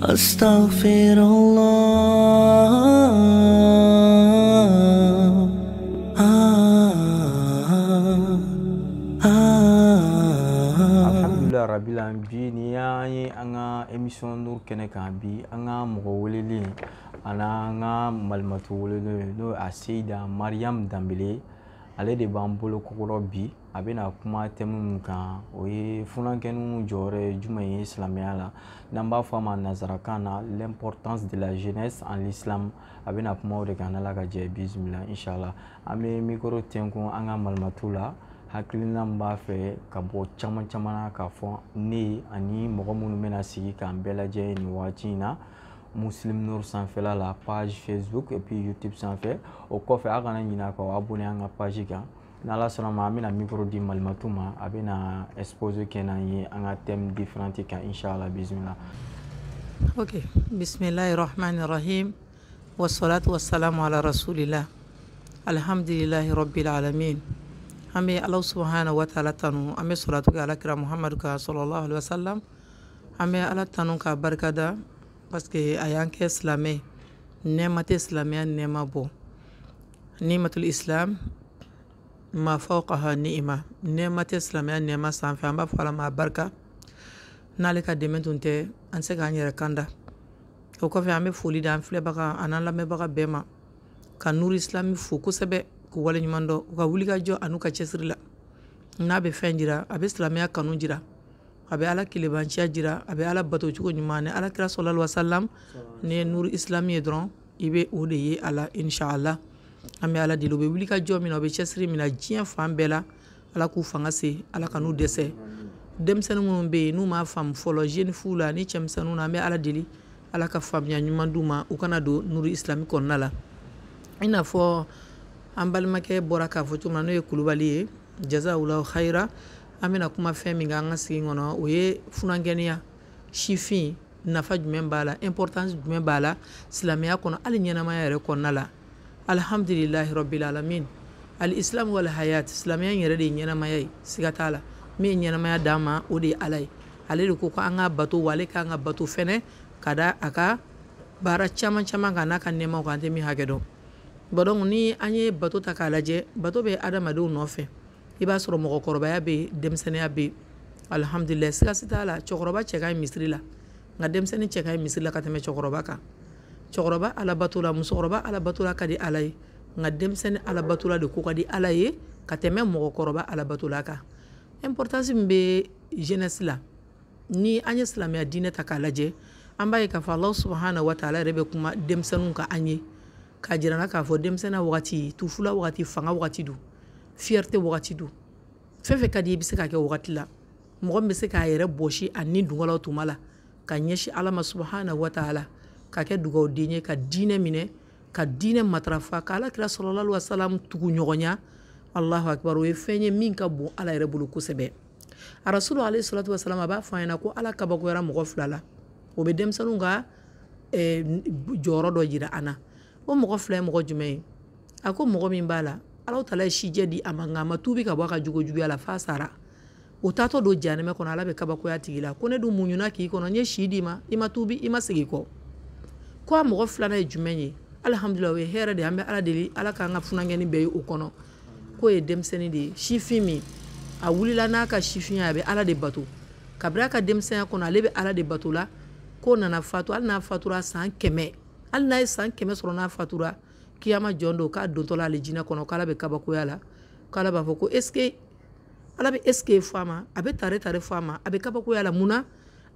أستغفر الله alhamdulilah bi ni y'an ye émission nuru kɛnɛ bi an ka mɔgɔ welelen ani an ka n'o ye a seyida ale de b'an bolo kokɔrɔ bi a bɛna kuma tɛmu min kan o ye funankɛninw jɔyɔrɔ ye jumɛn ye silamɛya la n'an b'a fɔ a ma nazarakan na l'importance de la jeunesse en l'islam a bɛna kuma o de kan n'ala ka jɛ bisimila inshala an bɛ mikoro tɛnkun an ka malimatu la hakilina min b'a fɛ ka bɔ caman caman na k'a fɔ ne ani mɔgɔ minnu bɛna sigi k'an bɛɛ lajɛ nin waati in na Muslim Nour sans fait la page Facebook et puis YouTube sans fait au coffre a kana ɲina kɔ a abonné à la page kan n'Ala sɔnna ma an bɛna micro di Malimatu ma a bɛna exposé kɛ n'an ye an un thème différent et kan inchallah bisimila ok bismillah et rahman et rahim wa salat wasalatu wasalamu ala rasulila alhamdulilahi rabil alamin ami bɛ ala wa ta'ala tanu an bɛ sɔrɔtɔ kɛ alakira muhamadu ka sallallahu alayhi wa sallam bɛ ala tanu k'a barikada paseke a y'an kɛ silamɛ nɛɛma tɛ silamɛya nɛɛma bɔ nimatul islam ma fawqaha ni'ma nɛɛma tɛ silamɛya nɛɛma sanfɛ an b'a fɔ ala ma barika n'ale ka dɛmɛ tun tɛ an se k'an yɛrɛ kanda o kɔfɛ an bɛ foli da an filɛbaga ani an lamɛnbaga bɛɛ ma ka nuru islami fo kosɛbɛ k'u waleɲuman dɔn u ka wulikajɔ an'u ka cɛsiri la n'a bɛ fɛn jira a bɛ silamɛya kanu jira a bɛ ala kelebanciya jira a bɛ ala bato cogo ɲuman ni alakira sɔla wasalam ni ye nuru islami ye dɔrɔn i bɛ o de ye a la inshaala an bɛ ala deli u bɛ wuli ka jɔ min na u bɛ cɛsiri min na diɲɛ fan bɛɛ la ala k'u fanga se ala ka n'u dɛsɛ denmisɛnnin minnu bɛ yen n'u m'a faamu fɔlɔ jeune fu la ni cɛmisɛnninw na an bɛ ala deli ala ka faamuya ɲuman d'u ma u kana don nuru islami kɔnɔna la i n'a fɔ an balimakɛ bɔra k'a fɔ cogo min na n'o ye kulubali ye jazawulahu hayira an bena kuma fɛn min kan an ka sigi kɔnɔ o ye funankɛniya sifin nafa jumɛn b'a la importance jumɛn b'a la silamɛya kɔnɔ hali ɲɛnamaya yɛrɛ kɔnɔna la alihamdulilahi rabil alamin ali silamɛya yɛrɛ de ɲɛnamaya ye siga t'a la min ɲɛnamaya d'an ma o de ye ala ye ale de ko ko an ka bato wa ale k'an ka bato fɛnɛ ka da a ka baara caman caman kan n'a ka nɛɛmaw kan an tɛ min hakɛ dɔn bɔn dɔnku ni an ye bato ta k'a lajɛ bato bɛ adamadenw nɔfɛ i b'a sɔrɔ mɔgɔkɔrɔbaya be yen denmisɛnninya bɛ yen alihamudulilayi sikasi t'a la cɛkɔrɔba cɛ ka misiri la nka denmisɛnnin cɛ ka misiri la ka tɛmɛ cɛkɔrɔba kan cɛkɔrɔba alabato musokɔrɔba alabato ka di ala ye nka denmisɛnnin alabato de ko ka di ala ye ka tɛmɛ mɔgɔkɔrɔba alabato kan importance min bɛ jeunesse la ni an ye silamɛya diinɛ ta k'a lajɛ an b'a ye k'a fɔ alahu subahana wataala yɛrɛ bɛ kuma denmisɛnninw ka an ye k'a jira k'a fɔ denmisɛnninya wagati tufula wagati fanga wagati don fierté wagati don fɛn fɛn ka di i bɛ se k'a kɛ wagati la mɔgɔ min bɛ se k'a yɛrɛ bɔsi a ni dungalaw tuma la ka ɲɛsin ala ma subahana wataala ka kɛ dugawuden ye ka diinɛ minɛ ka diinɛ matarafa ka alakira sɔlɔlalu wasalam tugu ɲɔgɔnya allahu akbar o ye fɛn ye min ka bon ala yɛrɛ bolo kosɛbɛ arasulu alayhi salatu wasalam a b'a fɔ an ɲɛna ko ala kabakoyara mɔgɔ fila la o bɛ denmisɛnninw ka jɔyɔrɔ dɔ yira an na o mɔgɔ fila ye mɔgɔ jumɛn ye a ko mɔgɔ min b'a la alaw tala ye sijɛ di a ma nka a ma tuubi ka bɔ a ka jogojuguya la f'a sara o taatɔ don janɛmɛ kɔnɔ ala bɛ kabakoya tigi la ko ne dun muɲuna k'i kɔnɔ n ye si d'i ma i ma tuubi i ma segi kɔ ko a mɔgɔ filanan ye jumɛn ye alihamudulila o ye hɛrɛ de an bɛ ala deli ala k'an ka funankɛni bɛɛ ye o kɔnɔ k'o ye denmisɛnnin de ye sifin min a wulila n'a ka sifinya a bɛ ala de bato kabiri a ka denmisɛnya kɔnɔ ale bɛ ala de bato la k'o nana fatu hali n'a fatura san kɛmɛ hali n'a ye san kɛmɛ sɔrɔ n'a fatura kiyama jɔn do k'a dontɔla ale jinɛ kɔnɔ k'ala bɛ kabakoya la k'ala b'a fɔ ko eske ala bɛ eske fɔ a ma a bɛ tare tare fɔ a ma a bɛ kabakoya la mun na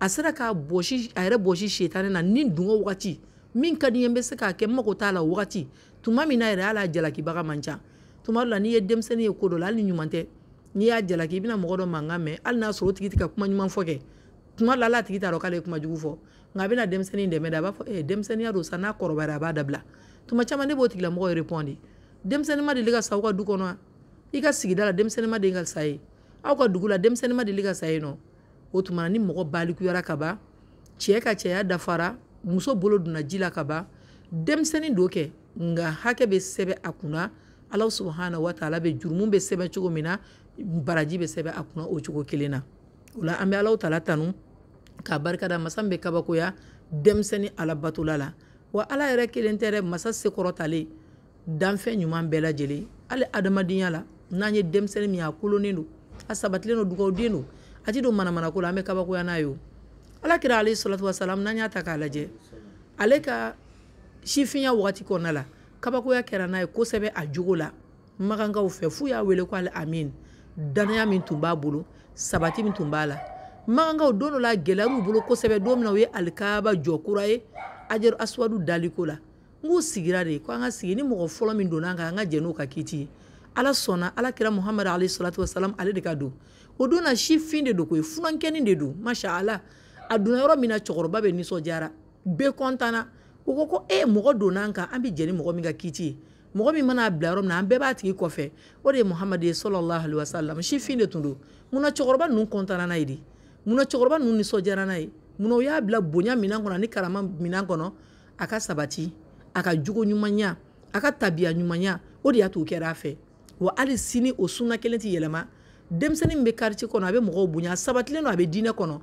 a sera k'a bɔsi a yɛrɛ bɔsi setanɛ na ni dungɔ wagati min ka di ye n bɛ se k'a kɛ n mago t'a la wagati tuma min na yɛrɛ hali a jalakibaga man ca tuma dɔ la n'i ye denmisɛnnin ye ko dɔ la hali ni ɲuman tɛ n'i y'a jalaki i bɛna mɔgɔ dɔ mankan mɛn hali n'a sɔrɔ o tigi tɛ ka kuma ɲuman fɔ kɛ tuma dɔ la hali a tigi t'a dɔn k'ale ye kuma jugu fɔ nka a bɛna denmisɛnnin dɛmɛ de a b'a fɔ ee eh, denmisɛnninya don sa n'a kɔrɔbayara a b'a dabila tuma caman ne b'o tigilamɔgɔ yɛrɛ pɔn de denmisɛnnin ma deli ka sa aw ka du kɔnɔ wa i ka sigida la denmisɛnnin ma deli ka sa ye aw ka dugu la denmisɛnnin ma deli ka sa yen nɔ o tuma na ni mɔgɔ balikuyara ka ban cɛ ka cɛya dafara muso bolo donna ji la ka ban denmisɛnnin do kɛ nka hakɛ bɛ sɛbɛ a kunna ala subahana wataala bɛ jurumu bɛ sɛbɛ cogo min na baraji bɛ sɛbɛ a kunna o cogo kelen na o la an bɛ alaw tala tanu k'a barikada masa min bɛ kabakoya denmisɛnnin alabatola la wa ala yɛrɛ kelen tɛ dɛ masa sekɔrɔtalen danfɛn ɲuman bɛɛ lajɛlen hali adamadenya la n'an ye denmisɛnnin min ye a kolonnen don a sabatilen don dugawuden don a ti don manamanako la an bɛ kabakoya n'a ye o ala kira ale salatu wasalam n'an y'a ta k'a lajɛ ale ka sifinya wagati kɔnɔna la kabakoya kɛra n'a ye kosɛbɛ a jogo la magankaw fɛ f'u y'a wele ko ale amin danaya min tun b'a bolo sabati min tun b'a la magankaw don dɔ la gɛlɛya b'u bolo kosɛbɛ don min na u ye alikaaba jɔ kura ye ajaru aswadu daliko la n sigira de ko an sigi ni mɔgɔ fɔlɔ min donna an kan an ka kiti ala sɔnna ala kɛra muhamadu alayhi salatu wasalam ale de ka don o don na sifin de don koyi funankɛnin de don masha ala a donna yɔrɔ min na cɛkɔrɔba bɛ nisɔndiyara bɛɛ kɔntanna u ko ko e mɔgɔ donna an kan an bɛ jɛ mɔgɔ min ka kiti ye mɔgɔ min man'a bila yɔrɔ min na an bɛɛ b'a tigi kɔfɛ o de ye muhamadu ye sɔlɔlahu alayhi wa salam sifin de tun don munna cɛkɔrɔba ninnu kɔntanna n'a ye de munna cɛkɔrɔba ninnu nisɔndiyara n'a ye munna o y'a bila bonya minan kɔnɔ ani karama minan kɔnɔ a ka sabati a ka jogo ɲumanya a ka tabiya ɲumanya o de y'a to kɛra a fɛ wa hali sini o sunna kelen tɛ yɛlɛma denmisɛnnin min bɛ kariti kɔnɔ a bɛ mɔgɔw bonya a sabatilen don a bɛ diinɛ kɔnɔ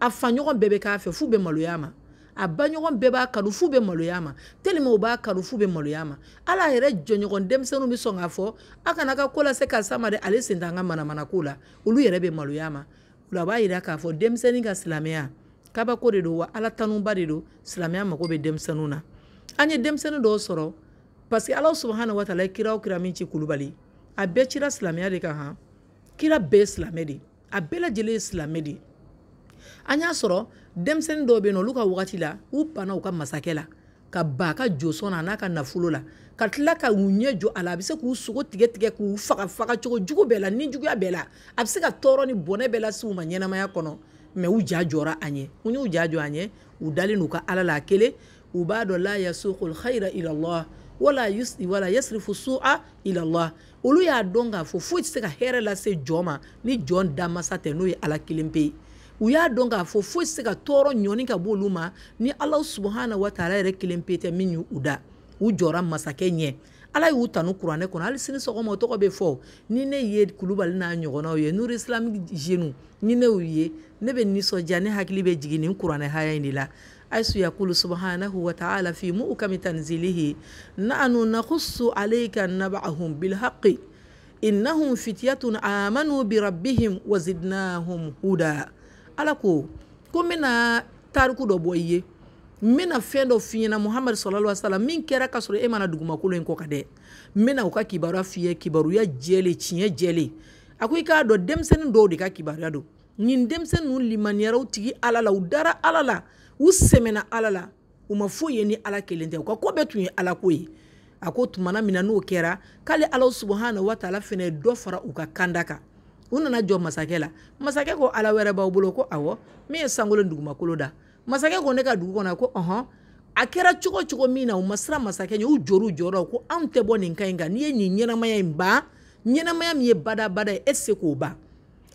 a fa ɲɔgɔn bɛɛ bɛ k'a fɛ f'u bɛ maloya a ma a ba ɲɔgɔn bɛɛ b'a kanu f'u bɛ maloya a ma teliman u b'a kanu f'u bɛ maloya a ma ala yɛrɛ jɔnɲɔgɔn denmisɛnninw bɛ sɔn k'a fɔ a kana ka ko lase karisa ma dɛ ale sen tɛ an ka manamanako la olu yɛrɛ bɛ maloya a ma o la a b'a yira k'a fɔ denmisɛnnin ka silamɛya kabako de don wa ala tanuba de don silamɛya mago bɛ denmisɛnninw na an ye denmisɛnnin dɔw sɔrɔ parce ala subahana watala ye kira o kira min ci kulubali a bɛɛ cira silamɛya de kan han kira bɛɛ silamɛ de a bɛɛ ye silamɛ de an y'a sɔrɔ denmisɛnnin dɔw bɛ nɔ olu ka wagati la u banna u ka masakɛ la ka ba ka josɔn na a n'a ka nafolo la ka tila ka u ɲɛ jɔ a la a bɛ se k'u sogo tigɛ tigɛ k'u faga faga cogo jugu bɛɛ la ni juguya bɛɛ la a bɛ se ka tɔɔrɔ ni bɔnɛ bɛɛ lase ma ɲɛnamaya kɔnɔ mɛ u ja jɔra a ɲɛ u n'u ja jɔ a ɲɛ u dalen n'u ka ala la a kelen u b'a dɔn la yasuqul khayra ila Allah wala yus wala yasrifu su'a ila Allah olu y'a dɔn k'a fɔ foyi tɛ se ka hɛrɛ lase jɔn ma ni jɔn damasa tɛ n'o ye ala kelen pe ye u y'a dɔn k'a fɔ foyi tɛ se ka tɔɔrɔ ɲɔni ka bɔ ma ni ala subahana wa yɛrɛ kelen pe tɛ min y'u da u jɔra masakɛ ɲɛ ala y'u tanu kuranɛ kɔnɔ hali sini sɔgɔma o tɔgɔ bɛ fɔ ni ne ye kulubali n'a ɲɔgɔnnaw ye nuru islamique jeunes ni ne y'u ye ne bɛ nisɔndiya ne hakili bɛ jigin nin kuranɛ haya in de la حيث يقول سبحانه وتعالى في مؤكم تنزيله نحن نخص عليك نبعهم بالحق إنهم فتية آمنوا بربهم وزدناهم هدى ألكو كمنا تاركو دبويه n bena fɛn dɔ f'i ɲɛna muhamad salala wasalam min kɛra ka sɔrɔ e mana dugumakolo ye kɔ ka dɛ n bena u ka kibaruya f'i ye kibaruya jɛle tiɲɛ jɛle a ko i k'a dɔn denmisɛni dɔw de ka kibaruya don nin denmisɛni nu limaniyara u tigi ala la u dara ala la u sɛmɛna ala la u ma foyi ye ni ala kelen tɛ u ka koo bɛɛ tun ye ala ko ye a ko tumana min na n'o kɛra k'ale ala subahana wataala fɛnɛ ye dɔ fara u ka kanda kan u nana jɔ masakɛ la masakɛ ko ala wɛrɛ b'aw bolo ko awɔ min ye sankolon dugumakolo da masakɛ ko ne ka dugu kɔnɔ ko ɔhɔn a kɛra cogo cogo min na u ma siran masakɛ ɲɛ u jɔr'u jɔyɔrɔ ko anw tɛ bɔ nin ka ɲi kan n'i ye nin ɲɛnamaya in ban ɲɛnamaya min ye badabada ye e tɛ se k'o ban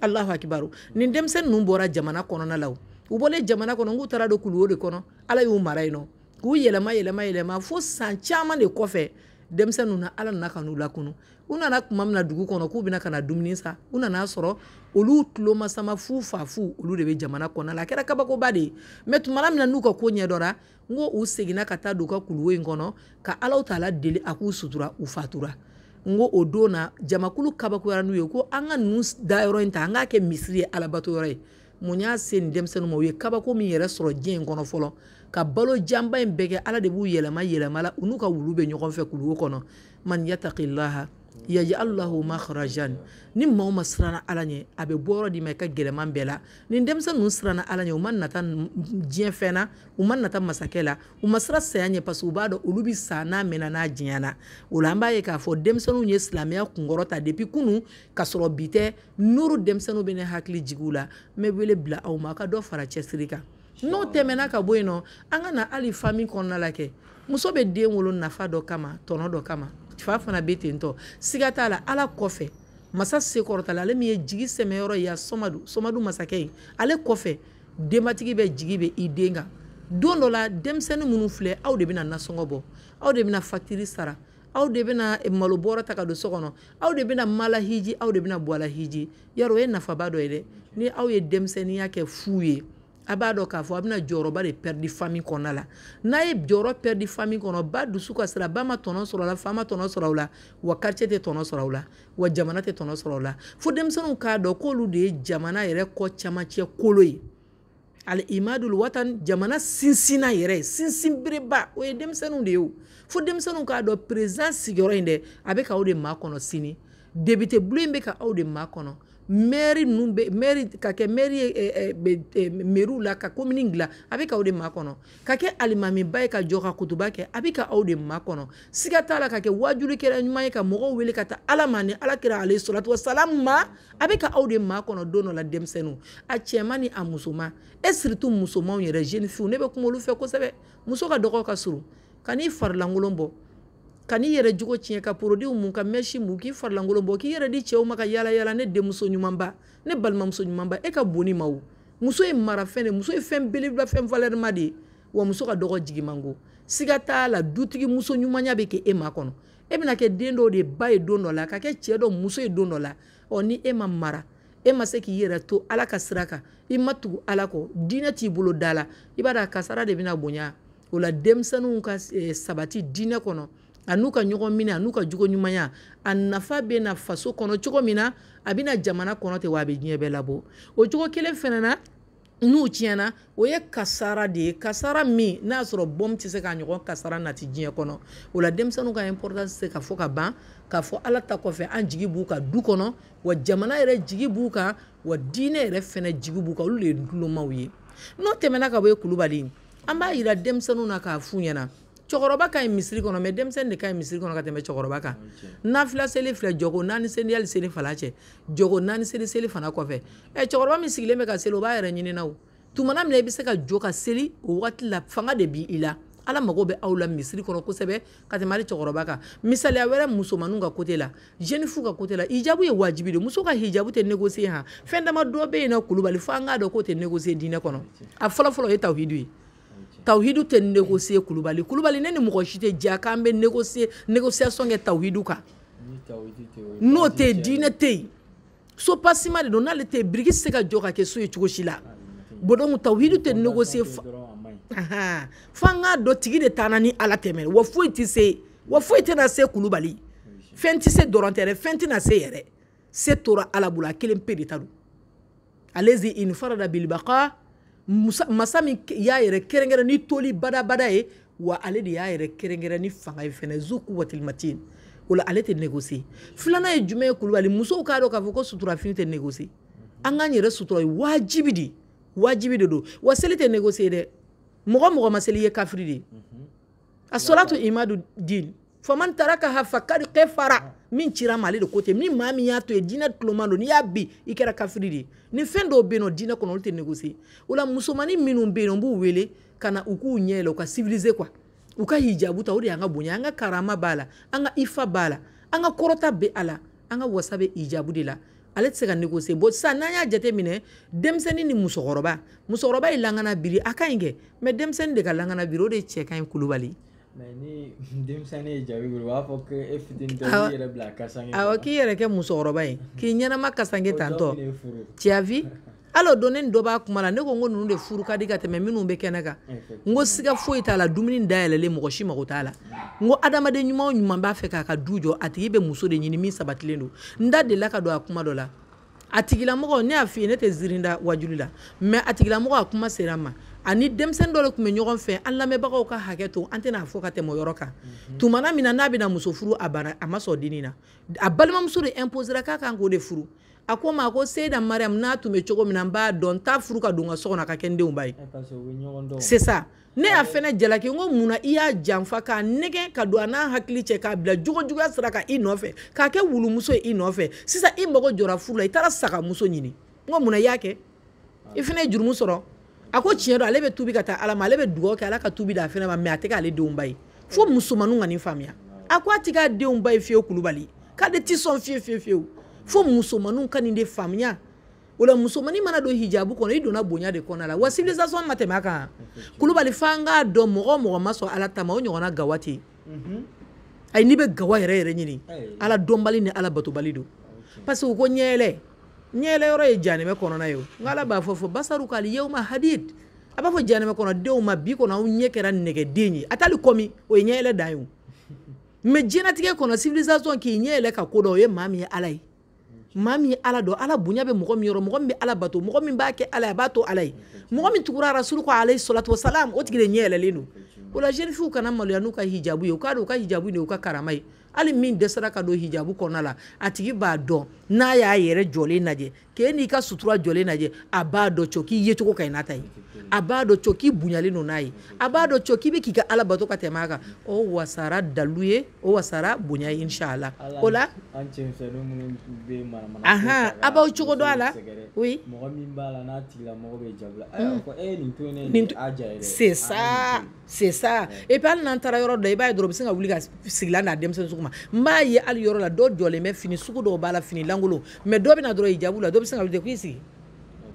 alahu akibaru nin denmisɛnnin ninnu bɔra jamana kɔnɔna la o u bɔlen jamana kɔnɔ n k'u taara don kuluwo de kɔnɔ ala y'u mara yen nɔ k'u yɛlɛma yɛlɛma yɛlɛma fo san caman de kɔfɛ denmisɛnninw na ala nana ka n'u lakunu u nana kuma min na dugu kɔnɔ k'u bɛna ka na dumuni sa u nana sɔrɔ olu tulo masama fu fa fu olu de bɛ jamana kɔnɔna la a kɛra kabakoba de ye mɛ tumana min na n'u ka ko ɲɛdɔra n ko u seginna ka taa don u ka kuluwo in kɔnɔ ka alaw ta la deli a k'u sutura u fatura n ko o don na jamakulu kabakoyara n'u ye ko an ka ninnu dayɔrɔ in ta an k'a kɛ misiri ye alabato yɔrɔ ye mun y'a se nin denmisɛnninw ma u ye kabako min yɛrɛ sɔrɔ diɲɛ in kɔnɔ fɔlɔ ka balo janba in bɛɛ kɛ ala de b'u yɛlɛma yɛlɛmala u n'u ka wulu bɛ ɲɔgɔn fɛ kuluwo kɔnɔ man yatakilaha yajalahu makhrajan ni maa o ma siranna ala ɲɛ a bɛ bɔ yɔrɔ di ma i ka gɛlɛman bɛɛ la nin denmisɛn ninnu siranna ala ɲɛ u ma nata diɲɛ fɛn na u ma nata masakɛ la u ma sira saya ɲɛ parce que u b'a dɔn olu bɛ sa n'a mɛnna n'a diɲɛna o la an b'a ye k'a fɔ denmisɛnninw ye silamɛya kunkɔrɔ ta depuis kunun ka sɔrɔ bi tɛ nuru denmisɛnninw bɛ ne hakili jigin u la n bɛ wele bila aw ma a ka dɔ fara cɛsiri kan n'o tɛmɛna ka bɔ yen nɔ an ka na hali fami kɔnɔna la kɛ muso bɛ den wolo nafa dɔ kama tɔnɔ dɔ kama fa fana bɛ ten tɔ siga t'a la ala kɔfɛ masa se kɔrɔta la ale min ye jigi sɛmɛyɔrɔ ye somadu somadu masakɛ ye ale kɔfɛ denbatigi bɛ jigi bɛ i den kan don dɔ la denmisɛnnin minnu filɛ aw de bɛna nasɔngɔ bɔ aw de bɛna fatiri sara aw de bɛna malo bɔrɔ ta ka don so kɔnɔ aw de bɛna mala hiji aw de bɛna bɔla hiji yarɔ o ye nafaba dɔ ye dɛ ni aw ye denmisɛnninya kɛ fu ye a b'a dɔn k'a fɔ a bɛna jɔyɔrɔba de pɛridi fami kɔnɔna la n'a ye jɔyɔrɔ pɛridi fami kɔnɔ ba dusu ka sira ba ma tɔnɔ sɔrɔ a la fa ma tɔnɔ sɔrɔ a la wa karice tɛ tɔnɔ sɔrɔ a la wa jamana tɛ tɔnɔ sɔrɔ a la fo denmisɛnninw k'a dɔn k'olu de ye jamana yɛrɛ kɔ camancɛ kolo ye alimadul wata jamana sinsina yɛrɛ sinsin bereba o ye denmisɛnninw de ye o fo denmisɛnninw k'a dɔn perezan sigiyɔrɔ in dɛ a bɛ k'aw de maa kɔnɔ sini debite bulon in bɛ ka aw de maa kɔnɔ mɛri nunu bɛ mɛri ka kɛ mɛri ye eh, eh, eh, eh mɛriw la ka komini dilan a bɛ ka aw de ma kɔnɔ ka kɛ alimamiba ye ka jɔ ka kutuba kɛ a bɛ ka aw de ma kɔnɔ siga t'a la ka kɛ wajuli kɛra ɲuman ye ka mɔgɔw wele ka taa ala ma ni ala kɛra ale sɔlatu wa salam ma a bɛ ka aw de ma kɔnɔ don dɔ la denmisɛnninw a cɛman ni a musoman e siritu musomanw yɛrɛ jeune fille ne bɛ kuma olu fɛ kosɛbɛ muso ka dɔgɔ ka surun ka n'i farilankolon bɔ ka n'i yɛrɛ jogo tiɲɛ ka porodiw mun ka mɛsi mun k'i farilankolon bɔ k'i yɛrɛ di cɛw ma ka yala yala ne denmuso ɲumanba ne balimamuso ɲumanba e ka bonni ma o muso ye marafɛn de muso ye fɛn belebela fɛn valɛrima de ye wa muso ka dɔgɔ jigimanko siga t'a la dutigi muso ɲumanya bɛ kɛ e ma kɔnɔ e bɛna kɛ den dɔ de ba ye don dɔ la ka kɛ cɛ dɔ muso ye don dɔ la ɔ ni e ma mara e ma se k'i yɛrɛ to ala ka sira kan i ma tugu ala kɔ diinɛ t'i bolo da la i b'a dɔn a kasara de bɛna bonya o la denmisɛnninw ka eh, sabati diinɛ kɔnɔ a n'u ka ɲɔgɔn minɛ a n'u ka jogo ɲumanya a nafa bɛ na faso kɔnɔ cogo min na a bɛna jamana kɔnɔ ten wa a bɛ diɲɛ bɛɛ labɔ o cogo kelen fana na n'u tiɲɛna o ye kasara de ye kasara min n'a sɔrɔ bɔm tɛ se ka ɲɔgɔn kasara nati diɲɛ kɔnɔ o la denmisɛnninw ka importance tɛ se ka fɔ ka ban k'a fɔ ala ta kɔfɛ an jigi b'u kan du kɔnɔ wa jamana yɛrɛ jigi b'u kan wa diinɛ yɛrɛ fɛnɛ jigi b'u kan olu de ye dulomaw ye n'o tɛmɛna ka bɔ ye kulubali an b'a yira denmisɛnninw na k'a f'u ɲɛna cɛkɔrɔba ka ɲi misiri kɔnɔ mɛ denmisɛnnin de ka ɲi misiri kɔnɔ ka tɛmɛ cɛkɔrɔba kan nafila seli filɛ jɔgo naani seli hali seli fala cɛ jɔgo naani seli seli fana kɔfɛ ɛ cɛkɔrɔba min sigilen bɛ ka seli o b'a yɛrɛ ɲinina o tumana min na i bɛ se ka jɔ ka seli o wagati la fanga de b'i la ala mago bɛ aw la misiri kɔnɔ kosɛbɛ ka tɛmɛ hali cɛkɔrɔba kan misaliya wɛrɛ musomaninw ka kote la jenifu ka kote la hijabu ye wajibi de muso ka hijabu tɛ negosiye han fɛn dama dɔ bɛ yen na kulubali fo an k'a dɔn k'o tɛ negosiye diinɛ kɔnɔ a fɔlɔfɔlɔ ye tawhidu ye tawhidu tɛ négocier kulubali kulubali ne ni mɔgɔ si tɛ jɛ k'an bɛ négocier négociation kɛ tawhidu kan n'o tɛ diinɛ tɛ yen so pasima de don n'ale tɛ yen biriki tɛ se ka jɔ ka kɛ so ye cogo si la ah, bon donc tawhidu tɛ négocier f'an k'a dɔn tigi de taara ni ala tɛmɛ wa foyi tɛ se wa foyi tɛna se kulubali fɛn tɛ se dɔrɔn tɛ dɛ fɛn tɛna se yɛrɛ se tora ala bolo a kelen pe de ta don alezi in farada bilibaka masa min y'a yɛrɛ kɛrɛnkɛrɛn ni toli badabada ye wa ale de y'a yɛrɛ kɛrɛnkɛrɛn ni fanga ye fɛnɛ zuku watilimatin o la ale tɛ négocier filanan ye jumɛn ye kulubali musow k'a dɔn k'a fɔ ko suturafini tɛ négocier an k'an yɛrɛ sutura ye waajibi de waajibi de don wa seli tɛ négocier dɛ mɔgɔ mɔgɔ ma seli i ye kafiri de ye a sɔlatu imadu diin faman tarakaha fakad kafara min cira ma ale de kote ni maa min y'a to ye diinɛ tuloman do n'i y'a bin i kɛra kafiri de nin fɛn dɔw be nɔ diinɛ kɔnɔ olu tɛ négocier o la musomani minnu be nɔ n b'u wele ka na u k'u ɲɛ yɛlɛ u ka civilisé quoi u ka hijabu ta o de y'an ka bonya an ka karama b'a la an ka ifa b'a la an ka kɔrɔta be a la an ka wasa be hijabu de la ale tɛ se ka négocier bon sisan n'an y'a jate minɛ denmisɛnnin ni musokɔrɔba musokɔrɔba ye langana biri a ka ɲi kɛ mais denmisɛnnin de ka langana biri o de cɛ ka ɲi kulubali Ni denmisɛnnin ye jaabi u b'a fɔ ko e fitinin dɔ k'i yɛrɛ bila kasange kɔrɔ k'i yɛrɛ kɛ musokɔrɔba ye k'i ɲɛnama kasange oh, tantɔ ko dɔ bɛn'e dɔ b'a kuma la ne ko ko ninnu de furu kadi ka tɛmɛ minnu bɛ kɛnɛ kan n ko siga foyi t'a la dumuni dayɛlɛlen mɔgɔ si mago t'a la n ko adamaden ɲuman o ɲuman b'a fɛ k'a ka du jɔ a tigi bɛ muso de ɲini min sabatilen don n da delila ka don a kuma dɔ la a tigilamɔgɔ ne y'a f'i ye ne tɛ ziiri da wajuli la mais a tigilamɔgɔ a kuma ser'an ma ani denmisɛnnin dɔ de tun bɛ ɲɔgɔn fɛ an lamɛnbagaw ka hakɛ to an tɛna fɔ ka tɛmɛ yɔrɔ kan mhm. tumana min na n'a bɛna muso furu a banna a ma sɔn dini na a balimamuso de imposera k'a kan k'o de furu a ko ma ko seyida mariam n'a tun bɛ cogo min na n b'a dɔn t'a furu ka don n ka so kɔnɔ a ka kɛ n denw ba ye e c'est ça ne y'a fɛnɛ jalaki n ko munna i y'a janfa k'a nɛgɛ ka don a n'a hakili cɛ k'a bila jogojuguya sira kan i nɔfɛ k'a kɛ wulumuso ye i nɔfɛ sisan i mago jɔra furu la i taara sagamuso ɲini n ko munna i y'a kɛ i fɛnɛ ye jurumu sɔrɔ a ko tiɲɛ don ale bɛ tubi ka taa ala ma ale bɛ dugawu kɛ ala ka tubi da a fɛnɛ ma mɛ a tɛ k'ale denw ba ye fo musomaninw ka nin faamuya a ko a tɛ k'a denw ba ye fiyewu kulubali k'ale ti sɔn fiye fiye fiyewu fo musomaninw ka nin de faamuya o la musomanin mana don hijabu kɔnɔ i donna bonya de kɔnɔna la wa civilisation ma tɛmɛ a kan kulubali f'an k'a dɔn mɔgɔ o mɔgɔ ma sɔn ala ta ma o ɲɔgɔnna gawa tɛ yen ayi n'i bɛ gawa yɛrɛ yɛrɛ ɲini ala dɔnbali ni ala batobali don parce que u ko ɲɛɛlɛ ɲɛlɛyɔrɔ ye janɛmɛ kɔnɔna ye nka ala b'a fɔ fɔ basaru k'ali yawma hadid a b'a fɔ janɛmɛ kɔnɔ denw ma bi kɔnɔ aw ɲɛ kɛra nɛgɛden ye a t'ali kɔmi o ye ɲɛyɛlɛ dan ye mɛ diɲɛnatigɛ kɔnɔ civilisation k'i ɲɛyɛlɛ ka ko dɔ o ye maa min ye ala ye maa min ye ala dɔn ala bonya bɛ mɔgɔ min yɔrɔ mɔgɔ min bɛ ala bato mɔgɔ min b'a kɛ ala ye a b'a to ala ye mɔgɔ min tugura rasulu kɔ ale salatu wasalam o tigi de ɲɛyɛlɛlen don o la jeune fille kana maloya n'u ka hijabu ye u k'a dɔn u ka hijabu de y'u ka karama ye hali min dɛsɛra ka don hijabu kɔnɔna la a tigi b'a dɔn n'a y'a yɛrɛ jɔlen lajɛ k'e n'i ka sutura jɔlen lajɛ a b'a dɔ cɔ k'i yecogo ka ɲi n'a ta ye a b'a dɔ cɔ k'i bonyalen don n'a ye a b'a dɔ cɔ k'i bɛ k'i ka ala ka tɛmɛ kan o wasara dalu ye o wasara bonya ye insha Allah o la ahan a b'aw cogo dɔn a la oui mɔgɔ min c'est ça c'est ça et puis hali n'an taara yɔrɔ dɔ i b'a ye dɔrɔn u bɛ se ka wuli ka sigila n'a denmisɛnnin sugu ma n b'a ye hali yɔrɔ la dɔ jɔlen bɛ fini sugu dɔw b'a la fini la langolo mɛ dɔ bɛna dɔrɔn hijabu la dɔ bɛ sin ka wuli ko i sigi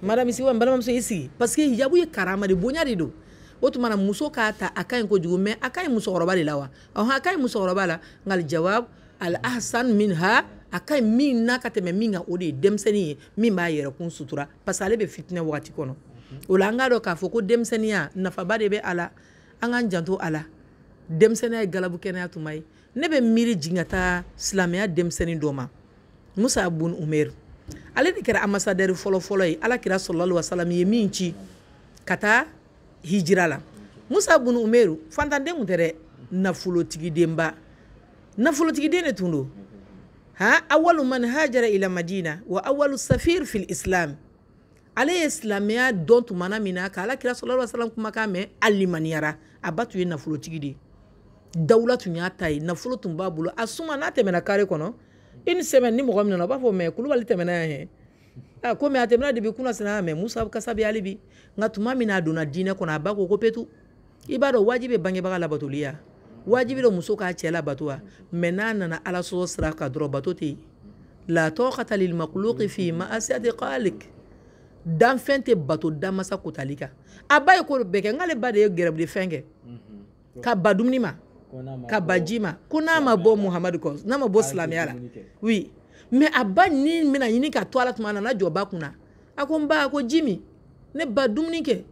madame wa balimamuso i sigi parce que hijabu ye karama de bonya de do o tuma muso k'a ta a ka ɲi kojugu mɛ a ka ɲi musokɔrɔba de la wa ɔhɔn ah, a ka ɲi musokɔrɔba la nka alijawab alahsan minha a ka ɲi min na ka tɛmɛ min kan o de ye denmisɛnnin ye min b'a yɛrɛ kun sutura parce que ale be fitinɛ wagati kɔnɔ o la an k'a dɔn k'a fɔ ko denmisɛnninya nafaba de bɛ a la an k'an janto a la denmisɛnninya ye galabu kɛnɛya tuma ye ne bɛ miiri jigin ka taa silamɛya denmisɛnnin dɔ ma musa bun umer ale de kɛra amasadɛri fɔlɔfɔlɔ ye alakira sɔlɔlɔ wasalam ye min ci ka taa hijira la musa bun umeru fantanden kun tɛ dɛ nafolotigidenba nafolotigi de tun do ha awalu man hajara ila madina wa awalu safir fil islam ale ye silamɛya dɔn tumana min na ka alakira sɔlɔlɔ wasalam kumakan mɛn alimaniyara a ba tun ye nafolotigi de dawula tun y'a ta ye nafolo tun b'a bolo a suma n'a tɛmɛna kare kɔnɔ une semaine ni mɔgɔ min nana u b'a fɔ mɛ kulubali tɛmɛna yan ye a ah, ko mɛ a tɛmɛna debi kunna sina mɛ musa kasa bɛ hali bi nka tuma min na a donna diinɛ kɔnɔ a ba ko ko petu i b'a dɔn wajibi bɛ bangebaga labatoliya wajibi dɔ muso k'a cɛ labato wa mɛ n'a nana ala sɔsɔ sira kan dɔrɔn bato tɛ yen latɔ ka taa lilimakuloki fi ma asiya tɛ kalik danfɛn tɛ bato damasa kotali kan a ba ye ko bɛɛ kɛ nk'ale ba de ye gɛrɛbili fɛn kɛ ka ba dumuni ma. Mm -hmm. ka baji ma ko n'a ma bɔ muhamadu kɔ n'a ma bɔ silamɛya la oui mais a ba ni bɛna ɲini ka to a la tuma na na jɔ ba kunna a ko n ba a ko ji min ne ba dumuni kɛ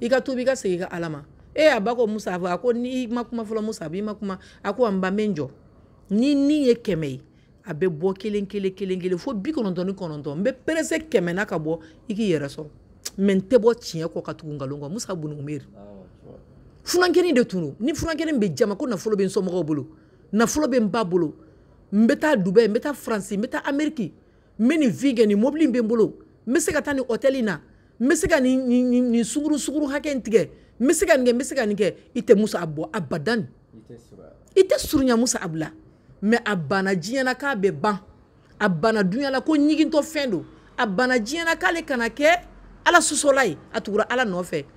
i ka tobi i ka segin ka ala ma e a ba ko musa a fɔ a ko n'i ma kuma fɔlɔ musa a b'i ma kuma a ko a n ba n bɛ n jɔ ni ni ye kɛmɛ ye a bɛ bɔ kelen kelen kelen kelen fo bi kɔnɔntɔn ni kɔnɔntɔn n bɛ pɛrɛsɛ kɛmɛ na ka bɔ i k'i yɛrɛ sɔrɔ mɛ n tɛ bɔ tiɲɛ kɔ ka tugu nkalon kɔ musa bunukun bɛ yen. funankɛnin de tun ni funankɛnin be jama ko nafolo be n somɔgɔw bolo nafolo bɛ n ba bolo n bɛ taa dubɛ n bɛ taa faransi n bɛ taa ameriki n be ni vi kɛ nin mobili bɛ n bolo n be se ka ta ni hɔtɛli na n bɛ se ka nin suguru suguru hakɛ in tigɛ n bɛ se ka nin n bɛ se ka nin kɛ i tɛ musa bɔ abadan i tɛ surunya musa abila mɛ a banna diɲɛ na k'a bɛ ban a banna dunuya ko ɲigintɔ fɛn do a banna diɲɛ na k'ale kana kɛ ala sɔsɔla ye a tugura ala nɔfɛ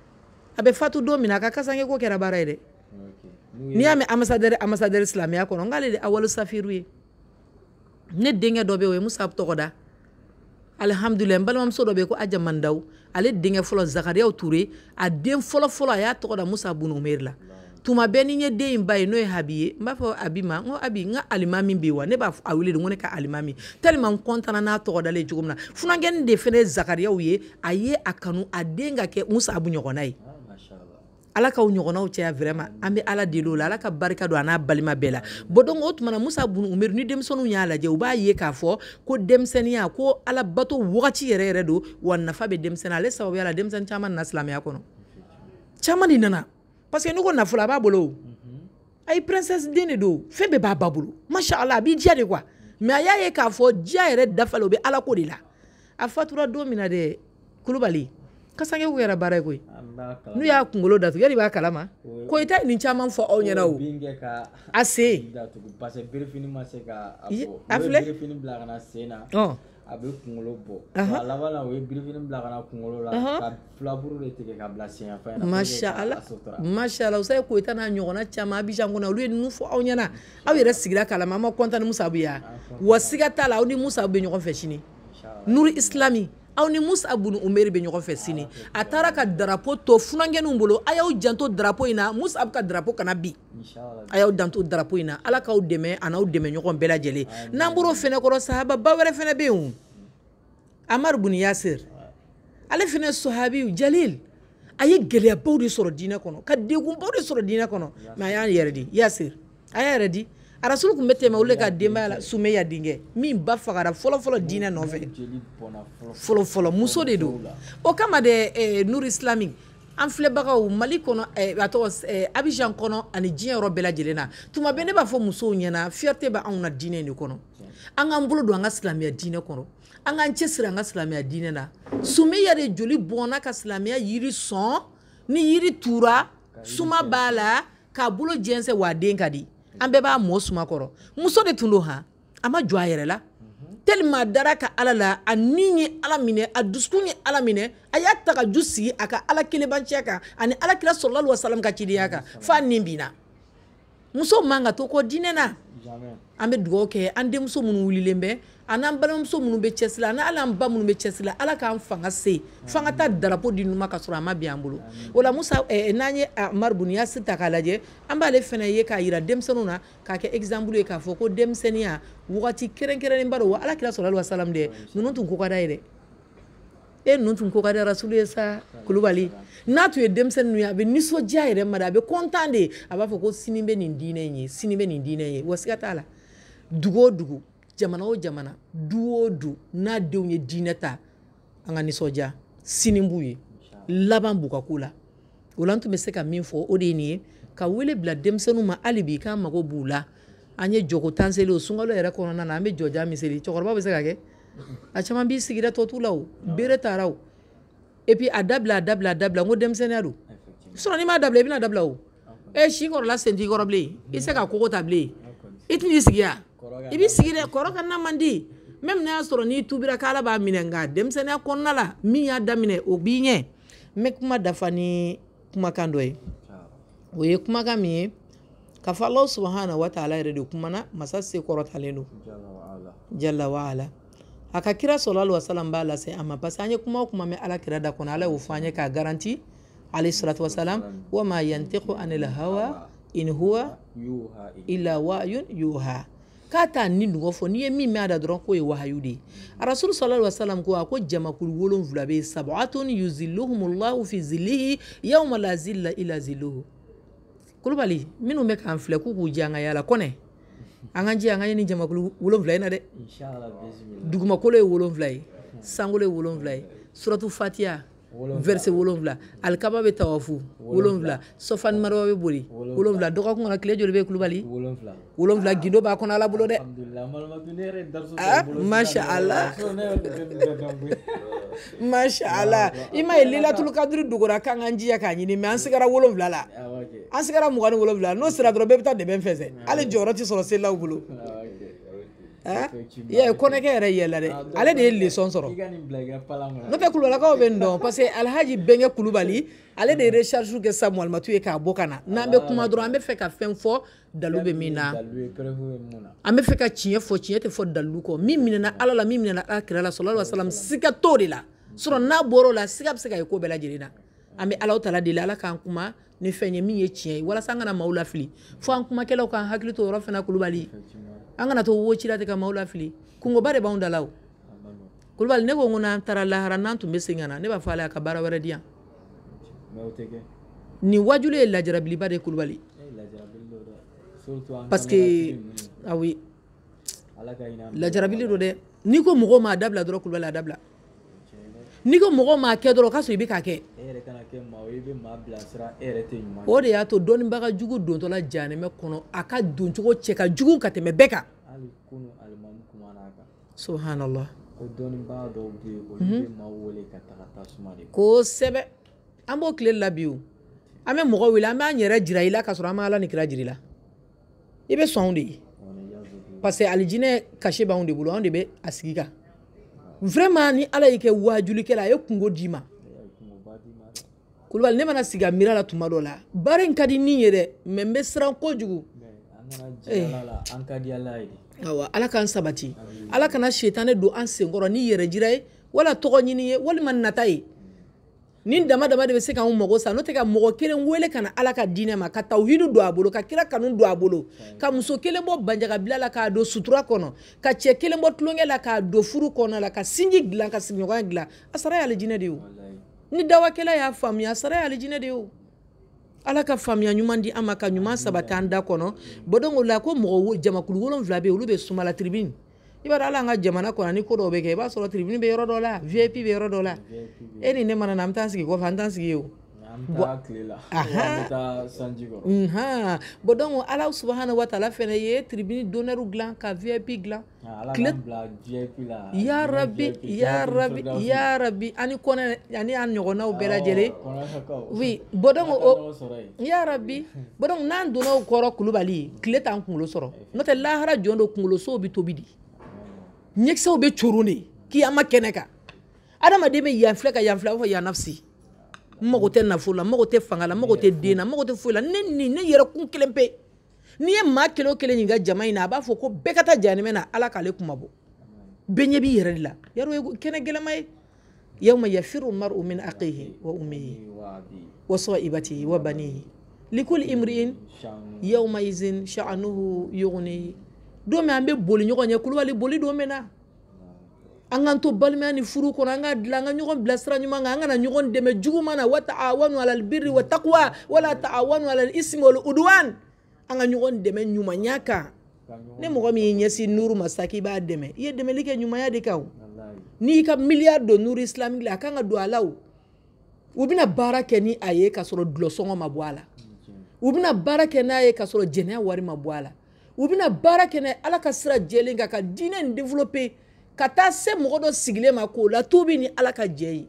abe bɛ fatu don min na a ka ko kɛra baara ye dɛ n'i y'a mɛn amasadɛri amasadɛri silamɛya kɔnɔ n k'ale safiru ye ne denkɛ dɔ bɛ yen o ye musa tɔgɔ da alihamudulilayi n balimamuso ko aja mandawu ale denkɛ fɔlɔ zakariyaw ture a den fɔlɔ fɔlɔ y'a tɔgɔ musa bunumeri la tuma bɛɛ ni n ye den in ba ye n'o e abi ma alimami bɛ ne b'a a wele ka alimami tellement n n'a tɔgɔ dalen cogo min na funankɛnin de fana ye zakariyaw ye a musa abu ɲɔgɔnna ye ala k'aw ɲɔgɔnnaw caya vraiment an bɛ ala deli o la ala ka barika don a n'a balima bɛɛ la bon donc o tumana musa bun umeru ni denmisɛnninw y'a lajɛ u b'a ye k'a fɔ ko denmisɛnninya ko ala bato wagati yɛrɛ yɛrɛ don wa nafa bɛ denmisɛnnin ale sababuya la denmisɛnnin caman nana silamɛya kɔnɔ caman de nana parce ni ko nafolo a b'a bolo o ayi princesse den de don fɛn bɛɛ b'a ba bolo masha allah a b'i diya de quoi mais a y'a ye k'a fɔ diya yɛrɛ dafalen o bɛ ala ko de la a fatura don min na dɛ kulubali kasange ko kɛra baara ye koyi ah, n'u y'a kunkolo datugu yali b'a kalama ko i ta nin caman fɔ aw ɲɛna o a sen a filɛ a bɛ kunkolo bɔ a laban na o ye birifini bila kana kunkolo la ka filaburu de tigɛ ka bila siɲɛ fɛn na masha ala masha ala usaye koyita n'a ɲɔgɔnna caman abijan kɔnɔ olu ye ninnu fɔ aw ɲɛna aw yɛrɛ sigira kalama an ma kɔntan ni musabu ya wa siga t'a la aw ni musabu bɛ ɲɔgɔn fɛ sini nuru islami aw ni musa bunu umeri be ɲɔgɔn fɛ sini ah, a taara ka darapo to funankɛninw bolo a y'aw janto darapo ina musa ka darapo kana bi a y'aw danto darapo ina ala k'aw dɛmɛ a deme dɛmɛ ɲɔgɔn bɛɛ lajɛlen n'an bɔr'o fɛnɛ kɔrɔ sahaba ba wɛrɛ fɛnɛ be yen buni yasir ale fɛnɛ sahabiw jalil a ye gɛlɛyabaw de sɔrɔ diinɛ kɔnɔ ka degunbaw de sɔrɔ diinɛ kɔnɔ mɛ a y'a yɛrɛ di yasir a y'a yɛrɛ di arasulu tun bɛ tɛmɛ olu de ka denbaya la sumeya denkɛ min ba fagara fɔlɔfɔlɔ diinɛ nɔfɛ fɔlɔfɔlɔ muso de don o kama dɛ eh, nuru an filɛbagaw mali kɔnɔ eh, a tɔgɔ eh, abijan kɔnɔ ani diɲɛ yɔrɔ bɛɛ lajɛlen na tuma bɛɛ ne b'a fɔ musow ɲɛna fierté bɛ anw na diinɛ de kɔnɔ an k'an bolo don an ka silamɛya diinɛ kɔnɔ an k'an cɛ siri an ka silamɛya diinɛ na sumeya de joli bɔnna ka silamɛya yiri sɔn ni yiri tura suma b'a la k'a bolo jɛnsɛn wa a den ka di an bɛɛ b'a mɔ suma kɔrɔ muso de tun don han a ma jɔ a yɛrɛ la telima dara ka ala la a ni ye ala minɛ a dusukun ye ala minɛ a y'a ta ka ju sigi a ka ala kelenbanciya kan ani alakira sɔrɔla wa wasalam ka cidenya kan f'a nin binna muso man ka to kɔ diinɛ na an be dugawu kɛ an denmuso minnu wulilen bɛ ani balimamuso minnu be cɛsila ani ala an ba minnu be cɛsila ala k'an fanga se f'an ka darapo di numa ka sɔrɔ a ma bin an bolo o la musa eh, eh, n'an ye ah, maribuni ta k'a lajɛ an b'ale fana ye k'a yira denmisɛnninw na k'a kɛ exemple ye k'a fɔ ko denmisɛnninya wagati kɛrɛnkɛrɛnnen ba do wa ala kira sɔrɔ ali wa salamu dɛ ninnu tun ko dɛ e nu tun ko ka di rasulu ye sa kulubali n'a tun ye denmisɛnnin ye a bɛ nisɔndiya yɛrɛ ma a bɛ kɔntan de a b'a fɔ ko sini bɛ nin diinɛ in ye sini bɛ nin diinɛ in ye wasiga t'a la dugu o dugu jamana o jamana du o du n'a denw ye diinɛ ta an ka nisɔndiya sini b'u ye laban b'u ka ko la o la an tun bɛ se ka min fɔ o de ye nin ye ka wele bila denmisɛnninw ma hali bi k'an mago b'u la an ye jɔko tanseliw sunkalo yɛrɛ kɔnɔna na an bɛ jɔja miseli cɛkɔrɔba bɛ se ka kɛ a caman b'i sigira tɔ t'u la o bere taara o et puis a dabila a dabila a dabila n ko denmisɛnninya don sinon n'i m'a dabila i bɛna dabila o e si kɔrɔla sen t'i kɔrɔ bilen i tɛ se ka kogo ta bilen i tɛ n'i sigi yan i b'i sigi dɛ kɔrɔ ka na man di même n'a y'a sɔrɔ n'i tubira k'ala b'a minɛ nka denmisɛnninya kɔnɔna la min y'a daminɛ o b'i ɲɛ n bɛ kuma dafa ni kumakan dɔ ye o ye kumakan min ye k'a fɔ alahu subahana wa taala yɛrɛ de kumana masa se kɔrɔtalen don jala wa ala. a ka kira sallallahu alaihi wasallam b'a lase a ma parce que an ye kuma o kuma mɛn ala kira da kɔnɔ ala y'o fɔ an ye k'a garanti alayhi salatu wasalam wa ma yantiku anil hawa in huwa illa wahyun yuha k'a t'a ni nɔgɔ fɔ n'i ye min mɛn a da dɔrɔn k'o ye wahayu de ye arasulu sallallahu alaihi wasallam ko a ko jamakulu wolonfila bɛ yen sabatun yuzilluhumullahu fi zilihi yawma la zilla ila zilluhu kulubali minnu bɛ k'an filɛ k'u k'u diya an ka yala kɔnɛ an ka jɛ an ka ɲɛ ni jamakulu wolonfila in na dɛ dugumakolo ye wolonfila ye sankolo ye wolonfila ye suratu fatiya verse wolonfila alikaba bɛ tawafu wolonfila sɔfani maraba bɛ boli wolonfila dɔgɔkun kɔnɔ tile joli bɛ kulubali wolonfila gindo b'a kɔnɔ ala ah, bolo dɛ masha ala masha ala i m'a ye lilatulu kadiri dogora k'an k'an jija k'a ɲini mɛ an sigara wolonfila la ah, an sigara mugan ni wolonwula n'o sera dɔrɔn bɛɛ bɛ taa dɛmɛ fɛ sɛ hali ah, jɔyɔrɔ tɛ sɔrɔ selilaw bolo ah, ah, y'a ye kɔnɛkɛ yɛrɛ yɛlɛ dɛ ale de ye lesɔn sɔrɔ n'o tɛ kulubalakaw bɛ nin dɔn parce que alihaji bɛnkɛ kulubali ale de ye recharge kɛ sa mɔlimatu ye k'a bɔ ka na n'an bɛ kuma dɔrɔn an bɛ fɛ ka fɛn fɔ dalu bɛ min na an bɛ fɛ ka tiɲɛ fɔ tiɲɛ tɛ fɔ dalu kɔ min minɛna ala la min minɛna ala kira la sɔlɔ wa salam t'o de la sinɔn n'a bɔr'o la siga bɛ se ka ye ko bɛɛ lajɛlen na an bɛ alaw ta deli ala k'an kuma ni fɛn ye min ye tiɲɛ ye walasa an kana maaw lafili fo an kumakɛlaw k'an hakili to yɔrɔ fana kulubali an kana to wo cira ten ka maaw lafili kungoba de b'anw da la o kulubali ne ko n ko n'an taara lahara n'an tun bɛ segin ka na ne b'a fɔ ale a ka baara wɛrɛ di yan nin wajulu ye lajarabiliba de ye kulubali eh, parce que awi ah lajarabili do dɛ n'i ko mɔgɔw ma a dabila dɔrɔn kulubali a dabila n'i ko mɔgɔw m'a kɛ dɔrɔn o ka sɔrɔ i bɛ k'a kɛ. e yɛrɛ kana kɛ maa ye i bɛ maa bilasira e yɛrɛ tɛ ɲuman ye. o de y'a to dɔnnibaga jugu dontɔla jahanɛmɛ kɔnɔ a ka doncogo cɛ ka jugu ka tɛmɛ bɛɛ kan. hali kunun alimami kumana a kan. subhanallah. ko dɔnnibaga dɔw bɛ yen olu mhm. bɛ maa wele ka taga tasuma de. kosɛbɛ an b'o tile la bi o an bɛ mɔgɔ wele an b'an yɛrɛ jira i la ka an ma ala ni kira jira i la i bɛ sɔn anw de ye parce que alijinɛ kasi b'anw de bolo anw de bɛ a sigi kan. vraiment ni ala y'i kɛ waajulikɛla a ye kungo d'i ma kulubali ne mana sigi a la tuma dɔ la baara in ka di ni ye dɛ mɛ n bɛ siran kojugu eh. awa ala k'an sabati ala kana sitanɛ don an senkɔrɔ ni yɛrɛ jira ye wala tɔgɔ ɲini ye walima nata ye nin dama dama de bɛ se k'anw mago sa n'o tɛ ka mɔgɔ kelen wele ka na ala ka diinɛ ma ka tawhidu don a bolo ka kira kanu don a bolo ka muso kelen bɔ banjagabila la k'a don sutura kɔnɔ ka cɛ kelen bɔ tulonkɛ la k'a don furu kɔnɔ la ka sinji dilan ka sigiɲɔgɔnya dilan a sara y'ale jinɛ de ye o ni dawakɛla y'a faamuya a sara y'ale jinɛ de ye o ala ka faamuya ɲuman di an ma ka ɲuman sabati an da kɔnɔ bɔdɔn o la ko mɔgɔ jamakulu wolonfila bɛ yen olu bɛ sumala tiribini i b'a dɔn hali an ka jamana kɔnɔ ni ko dɔw bɛ kɛ i b'a sɔrɔ tribune bɛ yɔrɔ dɔ la vip bɛ yɔrɔ dɔ la e ni ne mana na an bɛ taa sigi kɔfɛ an t'an sigi o. bɔn donc ala subahana watala fɛnɛ ye tribune donnɛrw dilan ka vip dilan yarabi yarabi yarabi ani kɔnɛ ani an ɲɔgɔnnaw bɛɛ lajɛlen oui bɔn donc o yarabi bɔn donc n'an donna o kɔrɔ kulubali tile t'an kunkolo sɔrɔ n'o tɛ lahara jɔn do kunkolosow bi tobi di ɲɛkisɛw bɛ coro ne k'i an ma kɛnɛ kan adamaden bɛ yan filɛ ka yan filɛ a b'a fɔ yan nafsi n mago tɛ nafolo la n mago tɛ fanga la n mago tɛ den na n mago tɛ foyi la ne ni ne yɛrɛ kun kelen pe n'i ye maa kelen o kelen ɲininka jama in na a b'a fɔ ko bɛɛ ka taa jahanɛmɛ na ala k'ale kuma bɔ bɛɛ ɲɛ b'i yɛrɛ de la yarɔ ye kɛnɛ gɛlɛma ye yawma yafiru mar'u min aqihi wa ummihi wa sa'ibatihi wa banihi likul imri'in yawma izin sha'nuhu yughnihi don min an bɛ boli ɲɔgɔn ye kulubali boli don min na an k'an to balimaya ni furu kɔnɔ an ka dilan an ka ɲɔgɔn bila sira ɲuman kan an kana ɲɔgɔn dɛmɛ juguman na wata awanu alal birri wa taqwa wala ta'awanu alal ismi wal udwan an ka ɲɔgɔn dɛmɛ ɲumanya kan ni mɔgɔ min y'i ɲɛsin nuru ma sisan k'i b'a dɛmɛ i ye dɛmɛli kɛ ɲumanya de kan o n'i ka miliyari don nuru islamique la a kan ka don a la o u bɛna baara kɛ ni a ye k'a sɔrɔ dulɔsɔngɔ ma bɔ a la mm, u bɛna baara kɛ n'a ye k'a sɔrɔ jɛnɛya wari ma bɔ a la u bɛna baara kɛ n'a ye ala ka sira jɛlen kan ka diinɛ nin développer ka taa se mɔgɔ dɔ sigilen ma k'o latubi ni ala ka jɛ ye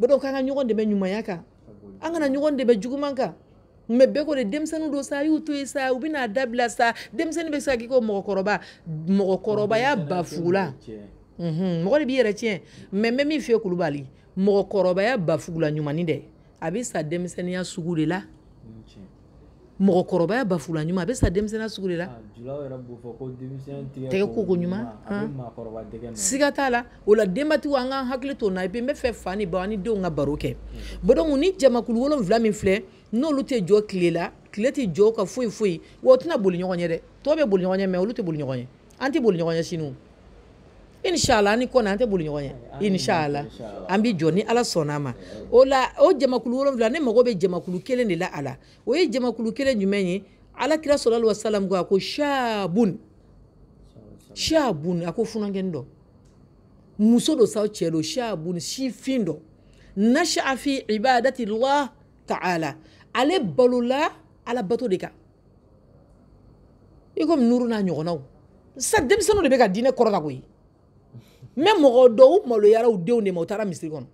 bɛɛ k'an ka ɲɔgɔn dɛmɛ ɲumanya kan an kana ɲɔgɔn dɛmɛ juguman kan mɛ bɛɛ ko de denmisɛnnin do sa a y'u to yen sa u bɛna a dabila sa denmisɛnnin bɛ se ka k'i ko mɔgɔkɔrɔba mɔgɔkɔrɔbaya bafugula mɔgɔ mhm, de b'i yɛrɛ tiɲɛ mɛ n bɛ min f'i ye kulubali mɔgɔkɔrɔbaya bafugula ɲumanni dɛ a bɛ sa denmisɛnninya sugu de la mɔgɔkɔrɔbaya bafula ɲuman a bɛ sa denmisɛnya sugu de la tɛgɛ koko ɲuman siga t'a la o la denbatigiw an k'an hakili to na i bi n bɛ fɛ fa ni ba ni denw ka baro kɛ bɔn ni jamakulu wolonfila min filɛ n'olu tɛ jɔ tile la tile tɛ jɔ ka foyi foyi wa o tɛna boli ɲɔgɔn ye dɛ tɔw bɛ boli ɲɔgɔn ye mɛ olu tɛ boli ɲɔgɔn ye an tɛ boli ɲɔgɔn ye sini inshala ni ko n'an tɛ boli ɲɔgɔn ye inshala ala sɔnna ma o o jamakulu wolonfila ne mago bɛ jamakulu kelen de la a la jamakulu kelen jumɛn ye alakira sɔlɔli wasalam ko ko shabun shabun a ko funankɛni muso dɔ saw cɛ shabun sifin dɔ nasha'a fi ibadati llah ta'ala ale balola ala bato de kan i nuru n'a ɲɔgɔnnaw sa denmisɛnninw de bɛ ka diinɛ kɔrɔ koyi n bɛ mɔgɔ dɔn u maloyara u denw de ma u taara misiri kɔnɔ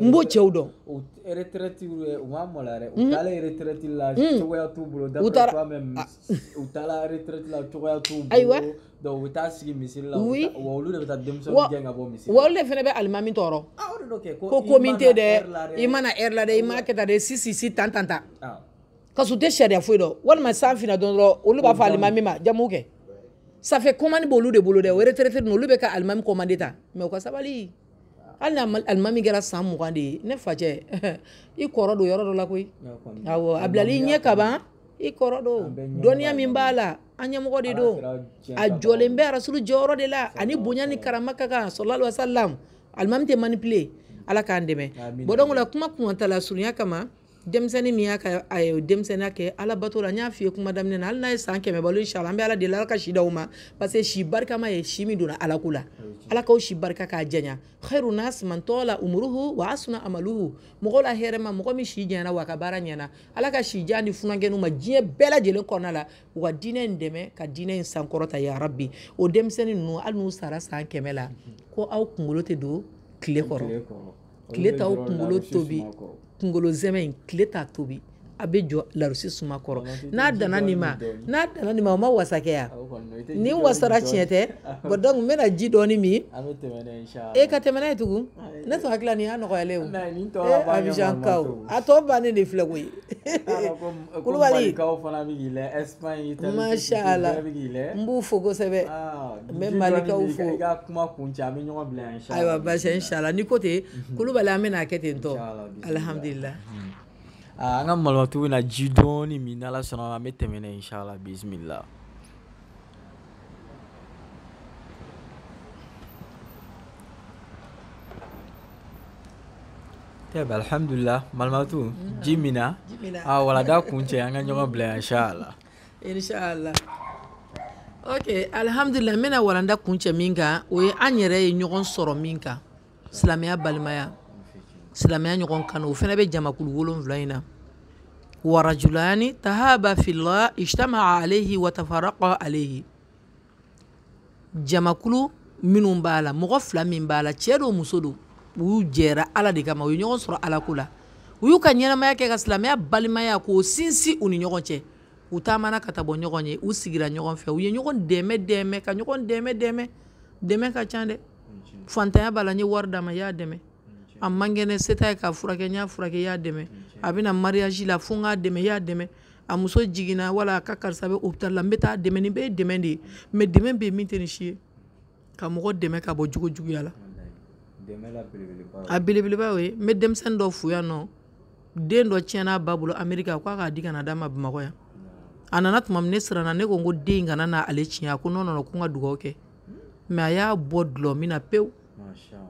n b'o cɛw dɔn. la cogoya t'u bolo d'après toi même u taara la cogoya t'u bolo ayiwa donc u bɛ taa la wa olu de bɛ taa denmisɛnninw gɛn ka bɔ misiri la wa olu de fana bɛ alimami tɔɔrɔ ah, ko ko min dɛ i mana heure la dɛ i ma kɛ tan dɛ si si si tan tan tan ah. kasi u tɛ sariya foyi dɔn walima san finna dɔrɔn dɔrɔn olu b'a fɔ alimami ma jamu kɛ ça fait commande b'olu de bolo dɛ o retraité ninnu olu bɛ ka alimami commandé ta mais u ka sabali hali ni alimami kɛra san mugan de ye ne facɛ i kɔrɔ don yɔrɔ dɔ la koyi awɔ a bilali i ɲɛ ka ban i kɔrɔ don dɔnniya min b'a la an ɲɛmɔgɔ de don a jɔlen bɛ arasulu jɔyɔrɔ de la ani bonya ni karama ka kan sɔlɔlɔ wasalam alimami tɛ manipule ala k'an dɛmɛ bɔn donc o la kuma kuntala surunya kama denmisɛnnin min y'a ka a ye denmisɛnninya kɛ ala bato la n y'a f'i ye kuma daminɛ na hali n'a ye san kɛmɛ balo inshala an bɛ ala deli ala ka si d'aw ma parce que si barikama ye si min donna ala ko la ala k'aw si barika k'a janya khairu nas man tola umuruhu wa asuna amaluhu mɔgɔ la hɛrɛ ma mɔgɔ min si janyana wa ka baara ɲɛna ala ka si jan di funankɛninw ma diɲɛ bɛɛ lajɛlen kɔnɔna la u ka diinɛ in dɛmɛ ka diinɛ in sankɔrɔta ya rabbi o denmisɛnnin ninnu hali n'u sara san kɛmɛ la ko aw kunkolo tɛ don tile kɔrɔ tile t'aw kunkolo tobi kungolo zɛmɛ in tile t'a tobi a bɛ jɔ larusi suma kɔrɔ n'a danna nin ma n'a danna nin ma o ma wasa ni wasara tiɲɛ tɛ bɔn donc n bɛna ji dɔɔni min e ka tɛmɛ n'a ye tugun ne tun hakilila nin y'a nɔgɔyalen o ee eh, abijan kaw a tɔ bannen de filɛ koyi kulubali masha ala n b'u fo kosɛbɛ n bɛ malikaw fo ayiwa basi inshala ni ko ten kulubali an bɛna a kɛ ten tɔ alihamudulila. an ah, ka malimatu bɛna ji dɔɔni min n'ala sɔnna an bɛ tɛmɛ n'a ye inshallah bisimila. tɛbi alhamdulilah malimatu mm-hmm. ji mina a ah, walada kun cɛ an ka ɲɔgɔn bila yan inshallah. inshallah. ok alhamdulilah n bɛna walanda kun cɛ min kan o ye an yɛrɛ ye ɲɔgɔn sɔrɔ min kan silamɛya balimaya silamɛya ɲɔgɔn kanu o fɛnɛ bɛ jamakulu wolonfila in na warajulani tahaba fila ijtamaa alayhi watafaraqa alayhi jamakulu minnu b'a la mɔgɔ fila min b'a la cɛɛ do muso do u y'u jɛra ala de kama u ye ɲɔgɔn sɔrɔ ala la u y'u ka ɲɛnamaya kɛ ka silamɛya balimaya k'o sinsin u ni ɲɔgɔn cɛ u taamana ka taa bɔ ɲɔgɔn ye u sigira ɲɔgɔn fɛ u ye ɲɔgɔn dɛmɛ dɛmɛ ka ɲɔgɔn dɛmɛ dɛmɛ dɛmɛ ka ca dɛ fantanya b'a la n ye wari d'a i y'a dɛmɛ a man kɛnɛ se ta ye k'a furakɛ n y'a furakɛ i y'a dɛmɛ a bɛna mariyaji la fo n k'a dɛmɛ i y'a dɛmɛ a muso jiginna wala a ka karisa bɛ opitali la n bɛ taa dɛmɛ nin bɛɛ ye dɛmɛ de ye mɛ dɛmɛ bɛ yen min tɛ nin si ye ka mɔgɔ dɛmɛ ka bɔ jogo juguya la a belebeleba y'o ye n bɛ denmisɛnnin dɔ fo yan nɔ den dɔ tiɲɛna a ba bolo amerika k'a k'a di kana d'a ma bamakɔ yan a nana tuma min ne siranna ne ko n ko den in kana n'ale tiɲɛ a ko nɔnɔ ko n ka dugawu kɛ mɛ a y'a bɔ dulɔ min na pewu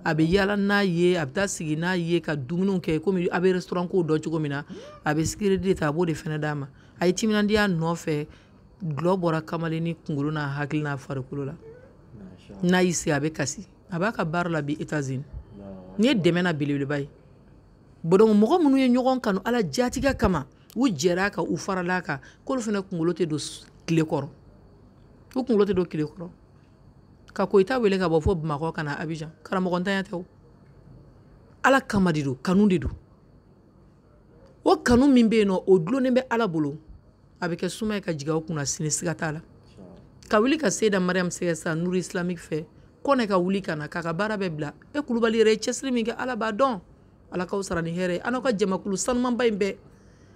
a bɛ yala n'a ye a bɛ taa sigi n'a ye ka dumuniw kɛ komi a bɛ restaurant kow dɔn cogo min na a bɛ sikiridi de ta a b'o de fɛnɛ d'a ma a ye timinandiya nɔfɛ gulɔ bɔra kamalen ni kunkolo n'a hakili n'a farikolo la n'a y'i se a bɛ kasi a b'a ka baara la bi états-unis ni ye dɛmɛ na belebeleba ye bɔdɔn mɔgɔ minnu ye ɲɔgɔn kanu ala jaatiga kama u jɛra a kan u farala a kan k'olu fana kunkolo tɛ don tile kɔrɔ u kunkolo tɛ don tile kɔrɔ ka koyita wele ka bɔ fo bamakɔ ka na abijan karamɔgɔntanya tɛ o ala kama de do kanu de do o kanu min bɛ yen nɔ o dulonnen bɛ ala bolo a bɛ kɛ suma ye ka jigin aw kunna sini siga t'a la ka wuli ka seda mariam sɛgɛ sa nuru islamique fɛ kɔnɛ ka wuli ka na k'a ka baara bɛɛ bila e kulubali yɛrɛ ye cɛsiri min kɛ ala b'a dɔn ala k'aw sara ni hɛrɛ ye an'aw ka jamakulu sanumanba in bɛɛ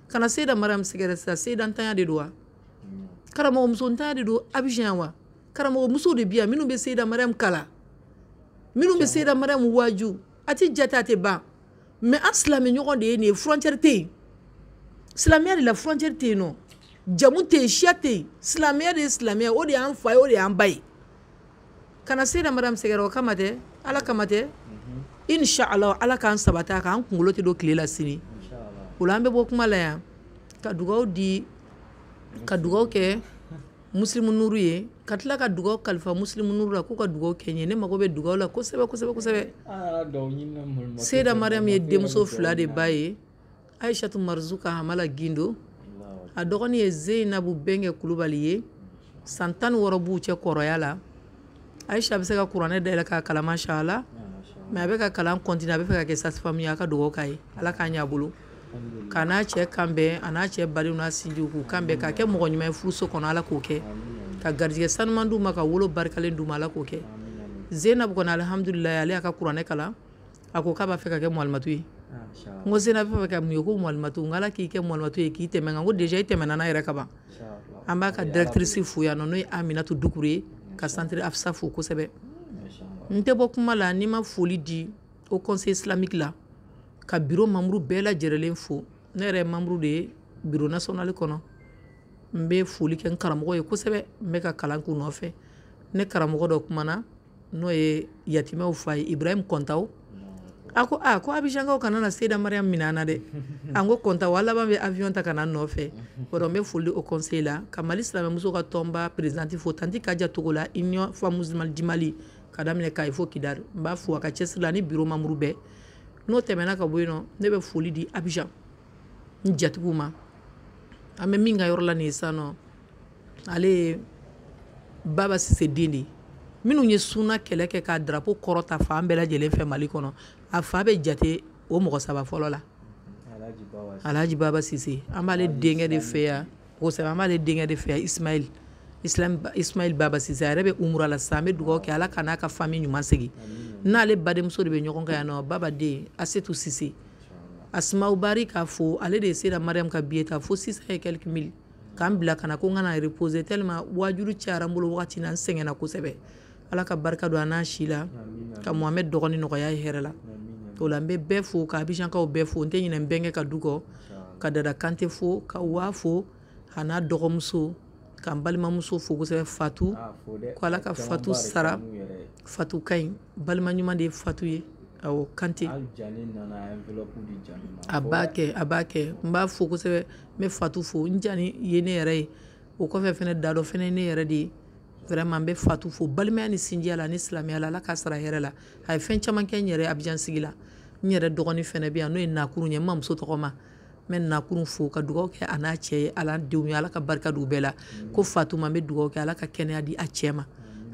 kana seda mariam sɛgɛrɛ sa seda ntanya de do wa mm. karamɔgɔmusotanya de do abijan wa karamɔgɔmusow de bi yan minnu bɛ seyida mariyamu kala minnu bɛ seyida mariyamu waju a ti jate a tɛ ban mɛ an silamɛ ɲɔgɔn de ye nin ye frontière tɛ yen silamɛya de la frontière tɛ yen nɔ jamu tɛ yen siya tɛ yen silamɛya de ye silamɛya o de y'an fa ye o de y'an ba ye kana seyida mariyamu sɛgɛrɛ o kama tɛ ala kama tɛ mhm. inshallah ala k'an sabata k'an kunkolo tɛ don tile la sini o la an bɛ bɔ kuma la yan ka dugawu di ka dugawu kɛ muslimu nuru ye ka tila ka dugaw kalifa muslimu nuru la k'u ka dugaw kɛ ɲɛ ne mago bɛ dugaw la kosɛbɛ kosɛbɛ kosɛbɛ seda mariyamu ye denmuso fila de ba ye aishatu marzuka hamala gindo a dɔgɔnin ye zeinabu bɛnkɛ kulubali ye san tan ni wɔrɔ b'u cɛ kɔrɔya la aisha bɛ se ka kuranɛ dayɛlɛ k'a kalama sha ala mɛ a bɛ ka kalan kɔntine a bɛ fɛ ka kɛ sasifamu ye a ka dugaw ka ye ala k'a ɲa bolo ka n'a cɛ kanbɛn a n'a cɛ baliw n'a sinjiw k'u kanbɛn ka kɛ mɔgɔ ɲuman ye furuso kɔnɔ ala k'o kɛ ka garijɛgɛ sanuman d'u ma ka wolo barikalen d'u ma ala k'o kɛ zenabu kɔni alihamudulilayi ale y'a ka kuranɛ kalan a ko k'a b'a fɛ ka kɛ mɔlimatu ye n ko zena fɛ ka mun ye ko mɔlimatu n ala k'i kɛ mɔlimatu ye k'i tɛmɛ kan ko deja i tɛmɛna n'a yɛrɛ kaban an b'a ka directrice fo yan nɔ n'o ye aminatu dukure ye ka centre afsa fo kosɛbɛ n tɛ bɔ kuma la n'i ma foli di au conseil islamique la ka biro mamuru bɛɛ lajɛrɛlen fo ne yɛrɛ ye mamuru de ye biro nasɔnali kɔnɔ n bɛ foli kɛ n karamɔgɔ ye kosɛbɛ n bɛ ka kalan k'u nɔfɛ ne karamɔgɔ dɔ kumana n'o ye yatimɛw fa ye ibrahim kɔntaw a ko a ko abizankaw kana na seda mariyamu minɛ an na dɛ an ko kɔntaw an laban bɛ avion ta ka na n nɔfɛ o dɔn n bɛ foli o conseil la ka mali silamɛmuso ka tɔnba présidente fo tanti kaja togo la union femme musulmane du mali ka daminɛ kayi fo kidari n b'a fo a ka cɛsiri la ani biro mamuru bɛɛ n'o tɛmɛna ka bɔ yen nɔ ne bɛ foli di abijan n jatigiw ma an bɛ min ka yɔrɔ la nin ye sisan nɔ ale ye baba sise den de ye minnu ye suna kɛlɛ kɛ ka darapo kɔrɔta fan bɛɛ lajɛlen fɛ mali kɔnɔ a fa bɛ jate o mɔgɔ saba fɔlɔ la alhaji baba sise an b'ale denkɛ de fɛ yan kosɛbɛ an b'ale denkɛ de fɛ yan ismail ismail baba sise a yɛrɛ bɛ umura la sisan an bɛ dugawu kɛ ala ka n'a ka fami ɲuman segi n'ale badenmuso de bɛ ɲɔgɔn ka yan nɔ baba den asetu sise asimaw bari k'a fo ale de ye sera mariyamu ka biye ta fo sisan ye quelques mille k'an bila kana ko n kana repose tellement wajuru cayara n bolo wagati na n sɛgɛnna kosɛbɛ ala ka barika don a n'a si la ka muhamɛd dɔgɔni nɔgɔya ye hɛrɛ la o la n bɛ bɛɛ fo ka abijankaw bɛɛ fo n tɛ ɲinɛ n bɛnkɛ ka du kɔ ka dada kante fo ka wa fo a n'a dɔgɔmuso ka n balimamuso fo kosɛbɛ fatu ah, ko ala ka fatu sara fatu ka ɲi balima ɲuman de ye fatu ye awɔ kante a b'a kɛ a b'a kɛ n b'a fo kosɛbɛ n bɛ fatu fo n jani ye ne yɛrɛ ye o kɔfɛ fɛnɛ da dɔ fɛnɛ ne yɛrɛ de ye vraiment n bɛ fatu fo balimaya ni sinjiya la ni silamɛya la ala ka sara hɛrɛ la a ye fɛn caman kɛ n yɛrɛ abijan sigi la n yɛrɛ dɔgɔnin fɛnɛ bɛ yan n'o ye nakuru ye n mamuso tɔgɔma mɛ nakun fo ka dugawu kɛ a n'a cɛ ye ala denw ye ala ka barika du bɛɛ la ko fatuma n bɛ dugawu kɛ ala ka kɛnɛya di a cɛ ma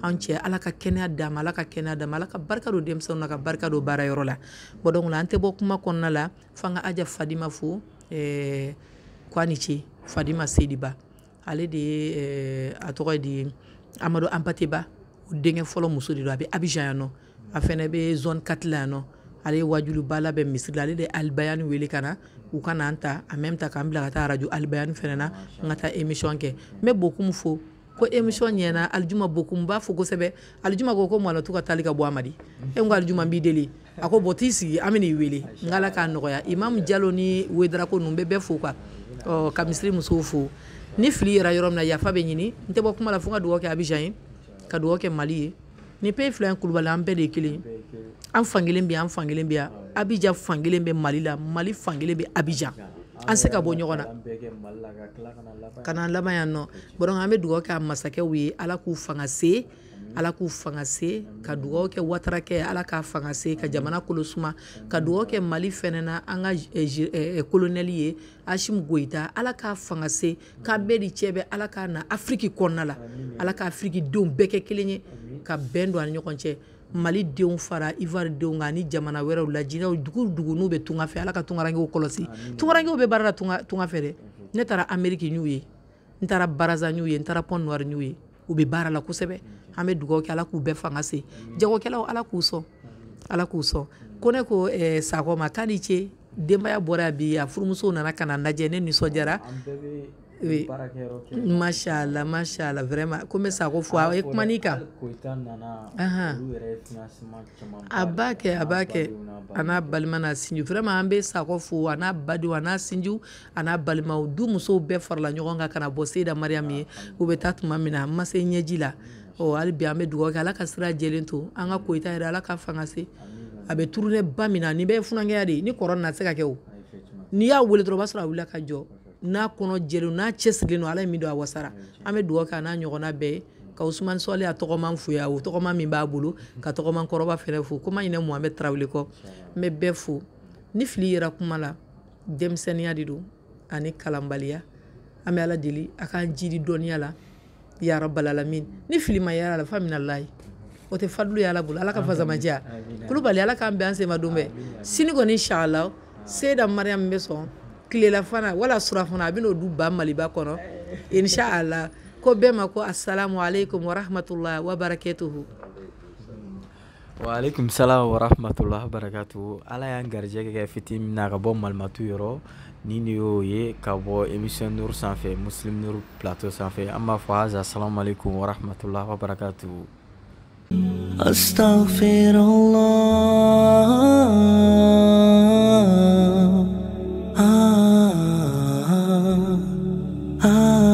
an cɛ ala ka kɛnɛya d'a ma ala ka kɛnɛya d'a ma ala ka barika don denmisɛnw na ka barika don baarayɔrɔ la bɔn donc an tɛ bɔ kuma kɔnɔna la f'an ka aja fadima fo eh, ko a ni ce fadima sediba ale de ye eh, a tɔgɔ ye di amadu anpateba o denkɛ fɔlɔ muso de don a bɛ abijan yan nɔ a fɛnɛ bɛ zone 4 la yan nɔ ale ye wajuluba labɛn misiri la ale de albayani wele ka na u ka n'an ta en même temps k'an bila ka taa arajo alibayani fɛnɛ na n ka taa émission kɛ n bɛ bokumu fo ko émission ɲɛna alijuma bokumu b'a fo kosɛbɛ alijuma ko ko malatu ka tali ka bɔ a ma di e n ko alijuma n b'i deli a ko bɔn t'i sigi an ben'i wele n k'ala k'a nɔgɔya imamu jalo ni wedarako nu bɛ bɛɛ fo kuwa ɔ ka misiri musow fo ni fili yɛra yɔrɔ min na yafa bɛ ɲini n tɛ bɔ kuma la fo n ka dugawu kɛ abijan ye ka dugawu kɛ mali ye nin bɛɛ ye fila ye kulubali an bɛɛ de ye kelen an fankelen bɛ an fankelen bɛ yan abija fankelen bɛ mali la mali fankelen bɛ abija an se ka bɔ ɲɔgɔn na ka n'an laban yan nɔ bɔn an bɛ dugawu kɛ masakɛw ye ala k'u fanga se ala k'u fanga se ka dugawu kɛ watarakɛ ala k'a fanga se ka jamana kolo suma ka dugawu kɛ mali fɛnɛ an ka kolonɛli eh, eh, eh, ye asimu goyita ala k'a fanga se bɛɛ di cɛ bɛ ala k'a na afiriki kɔnɔna la ala ka afiriki bɛɛ kɛ kelen ye ka bɛn don ani ɲɔgɔn cɛ mali denw fara ivoiridenw kan ni jamana wɛrɛw la jinɛw dugu dugu n'u bɛ tunga fɛ ala ka tungarankew kɔlɔsi tungarankew bɛ baara la tunga, fɛ dɛ ne taara ameriki n'u ye n taara baraza n'u ye n taara pɔn nuwari n'u ye u bɛ baara la kosɛbɛ an bɛ dugawu kɛ ala k'u bɛɛ fanga se jagokɛlaw ala k'u sɔn ala k'u sɔn ko eh, ne ko sakɔ ma k'a ni ce denbaya bɔra bi a furumusow nana ka na lajɛ ne nisɔndiyara Oui. Mashala, mashala, Ko n bɛ Sako fo a ye kuma nin kan. A b'a kɛ, a b'a kɛ. A n'a balima n'a sinji. Vraiment an bɛ Sako fo a n'a badenw a n'a sinjiw a n'a balimaw. Du musow bɛɛ farala ɲɔgɔn kan ka na bɔ Seyida Mariyamu ye. U bɛ taa tuma min na n ma se ɲɛji ah, la. Mm hali bi an bɛ dugawu kɛ ala ka sira jɛlen to an ka koyita yɛrɛ ala ka fanga se a bɛ turune ba min na nin bɛɛ ye funankɛya de ye ni kɔrɔ na se ka kɛ o n'i y'a wele dɔrɔn o b'a sɔrɔ a wulila ka jɔ n'a kɔnɔ jɛlen n'a cɛsirilen don ala ye min don a wasara an bɛ dugawu kɛ a n'a ɲɔgɔnna bɛɛ ye ka usumani sɔli a tɔgɔma foya o tɔgɔma min b'a bolo ka tɔgɔma kɔrɔba fɛnɛ fo ko ɲinɛ muhamɛd tarawele kɔ n bɛ bɛɛ fo ni fili yera kuma la denmisɛnniya de don ani kalanbaliya an bɛ ala deli a k'an jidi dɔnniya la ya rabbal ni filima ma yala fa min allah o tɛ fadulu y'ala bolo ala ka fasamaja kulubali ala k'an bɛn an sema don bɛɛ sini kɔni inshallah seda mariam be sɔn kilela fana wala sura fana a bɛn'o du ba maliba kɔnɔ eh. inshallah ko bɛɛ ma ko assalamu alaikum warahmatullahi wabarakatuhu waalaikumsalam salam warahmatullahi wabarakatuh ala y'an garijɛ kɛ fitini min na ka bɔ malimatu yɔrɔ ni ni y'o ye ka bɔ émission nuru sanfɛ muslim nur plateau sanfe. an b'a fɔ haza warahmatullahi wabarakatuh astafirallah ah, ah, ah.